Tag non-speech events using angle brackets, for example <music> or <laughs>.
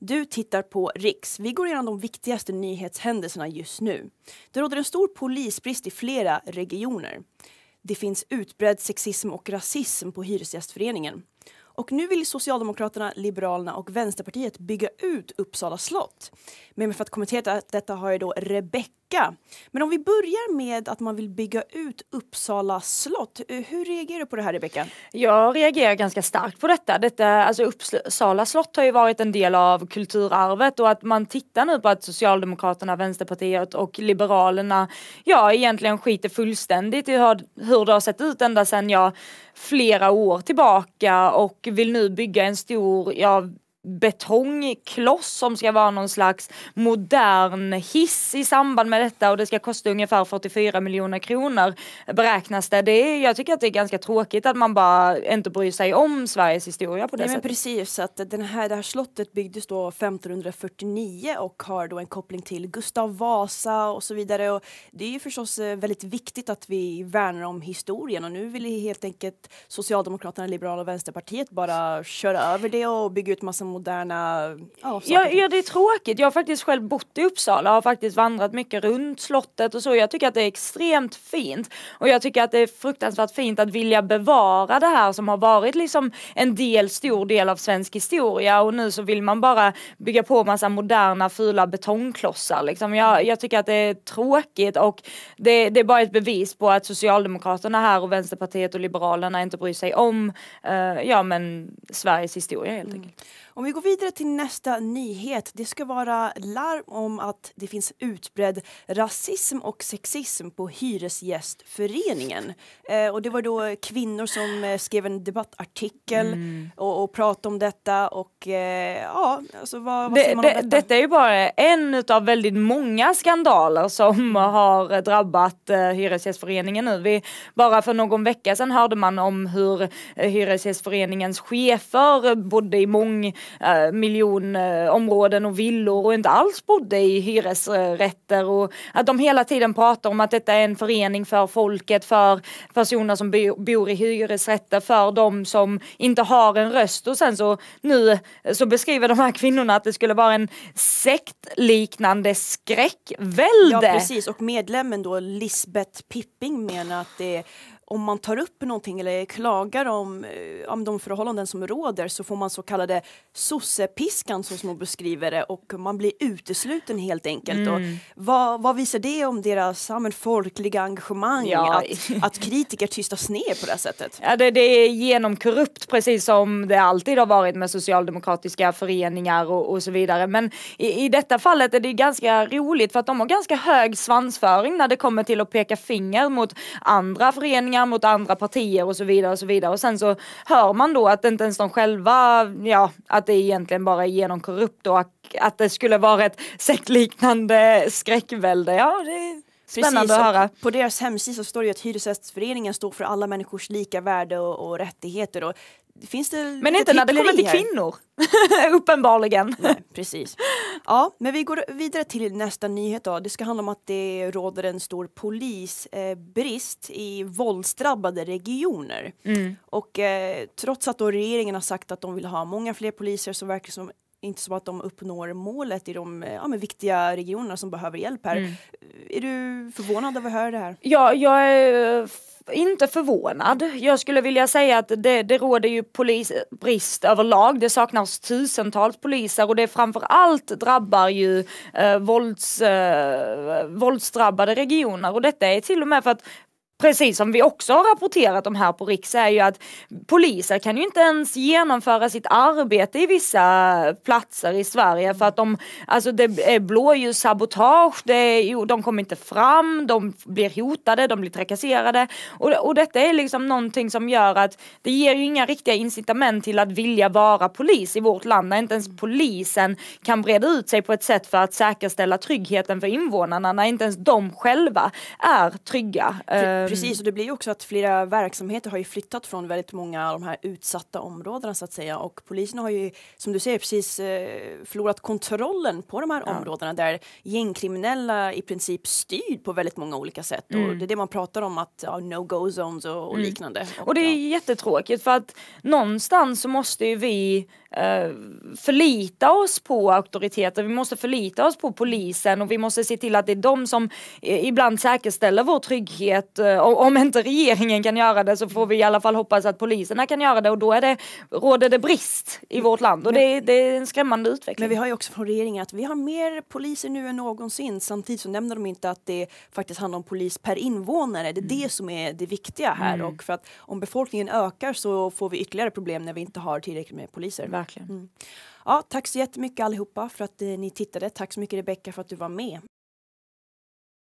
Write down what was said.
Du tittar på Riks. Vi går igenom de viktigaste nyhetshändelserna just nu. Det råder en stor polisbrist i flera regioner. Det finns utbredd sexism och rasism på Hyresgästföreningen. Och nu vill Socialdemokraterna, Liberalerna och Vänsterpartiet bygga ut Uppsala slott. Med mig för att kommentera detta har jag då Rebecka vecka. Men om vi börjar med att man vill bygga ut Uppsala slott. Eh, hur reagerar du på det här Rebecka? Jag reagerar ganska starkt på detta. detta alltså Uppsala slott har ju varit en del av kulturarvet och att man tittar nu på att Socialdemokraterna, Vänsterpartiet och Liberalerna ja egentligen skiter fullständigt i hur, det har sett ut ända sedan jag flera år tillbaka och vill nu bygga en stor, ja betongkloss som ska vara någon slags modern hiss i samband med detta och det ska kosta ungefär 44 miljoner kronor beräknas det. det är, jag tycker att det är ganska tråkigt att man bara inte bryr sig om Sveriges historia på det Nej, sättet. Men precis, att den här, det här slottet byggdes då 1549 och har då en koppling till Gustav Vasa och så vidare och det är ju förstås eh, väldigt viktigt att vi värnar om historien och nu vill helt enkelt Socialdemokraterna, Liberalerna och Vänsterpartiet bara köra över det och bygga ut massa moderna ja, ja, ja, det är tråkigt. Jag har faktiskt själv bott i Uppsala och har faktiskt vandrat mycket runt slottet och så. Jag tycker att det är extremt fint och jag tycker att det är fruktansvärt fint att vilja bevara det här som har varit liksom en del, stor del av svensk historia och nu så vill man bara bygga på massa moderna fula betongklossar liksom. Jag, jag tycker att det är tråkigt och det, det, är bara ett bevis på att Socialdemokraterna här och Vänsterpartiet och Liberalerna inte bryr sig om, uh, ja men Sveriges historia helt mm. enkelt. Mm. Om vi går vidare till nästa nyhet. Det ska vara larm om att det finns utbredd rasism och sexism på Hyresgästföreningen. Eh, och det var då kvinnor som eh, skrev en debattartikel mm. och, och pratade om detta. Och eh, ja, alltså vad, vad säger man om detta? Detta är ju bara en av väldigt många skandaler som mm. har drabbat eh, Hyresgästföreningen nu. Vi, bara för någon vecka sedan hörde man om hur eh, Hyresgästföreningens chefer bodde i mång eh, miljonområden eh, och villor och inte alls bodde i hyresrätter och att de hela tiden pratar om att detta är en förening för folket, för personer som bor i hyresrätter, för de som inte har en röst och sen så nu eh, så beskriver de här kvinnorna att det skulle vara en sektliknande skräckvälde. Ja precis och medlemmen då Lisbeth Pipping menar att det om man tar upp någonting eller klagar om, eh, om de förhållanden som råder så får man så kallade sossepiskan som Snow beskriver det och man blir utesluten helt enkelt. Mm. Och vad, vad, visar det om deras ja, folkliga engagemang ja. att, att kritiker tystas ner på det här sättet? Ja, det, det är genomkorrupt precis som det alltid har varit med socialdemokratiska föreningar och, och så vidare. Men i, i detta fallet är det ganska roligt för att de har ganska hög svansföring när det kommer till att peka finger mot andra föreningar motsättningar mot andra partier och så vidare och så vidare. Och sen så hör man då att inte ens de själva, ja, att det egentligen bara är genom korrupt och att det skulle vara ett sektliknande skräckvälde. Ja, det Spännande Precis, att höra. På deras hemsida så står det ju att Hyresgästföreningen står för alla människors lika värde och, och rättigheter. Och, finns det Men inte när det kommer till här? kvinnor, <laughs> uppenbarligen. Nej, precis. Ja, men vi går vidare till nästa nyhet då. Det ska handla om att det råder en stor polisbrist eh, i våldsdrabbade regioner. Mm. Och eh, trots att då regeringen har sagt att de vill ha många fler poliser så verkar det som inte som att de uppnår målet i de eh, ja, viktiga regionerna som behöver hjälp här. Mm. Eh, är du förvånad över att höra det här? Ja, jag är inte förvånad. Jag skulle vilja säga att det, det råder ju polisbrist överlag. Det saknas tusentals poliser och det framförallt drabbar ju eh, vålds, eh, våldsdrabbade regioner och detta är till och med för att Precis som vi också har rapporterat om här på Riks är ju att poliser kan ju inte ens genomföra sitt arbete i vissa platser i Sverige för att de, alltså det är blåljussabotage, det är, de kommer inte fram, de blir hotade, de blir trakasserade och, och detta är liksom någonting som gör att det ger ju inga riktiga incitament till att vilja vara polis i vårt land när inte ens polisen kan breda ut sig på ett sätt för att säkerställa tryggheten för invånarna när inte ens de själva är trygga. Eh, Ehm, precis, och det blir ju också att flera verksamheter har ju flyttat från väldigt många av de här utsatta områdena så att säga och polisen har ju som du säger precis eh, förlorat kontrollen på de här ja. områdena där gängkriminella i princip styr på väldigt många olika sätt mm. och det är det man pratar om att ja, no-go zones och, och mm. liknande. Och, och det är ja. jättetråkigt för att någonstans så måste ju vi eh, förlita oss på auktoriteter, vi måste förlita oss på polisen och vi måste se till att det är de som eh, ibland säkerställer vår trygghet och eh, om inte regeringen kan göra det så får vi i alla fall hoppas att poliserna kan göra det och då är det, råder det brist i vårt land och det, det är en skrämmande utveckling. Men vi har ju också från regeringen att vi har mer poliser nu än någonsin samtidigt så nämner de inte att det faktiskt handlar om polis per invånare. Det är mm. det som är det viktiga här mm. och för att om befolkningen ökar så får vi ytterligare problem när vi inte har tillräckligt med poliser. Verkligen. Mm. Ja, tack så jättemycket allihopa för att eh, ni tittade. Tack så mycket Rebecka för att du var med.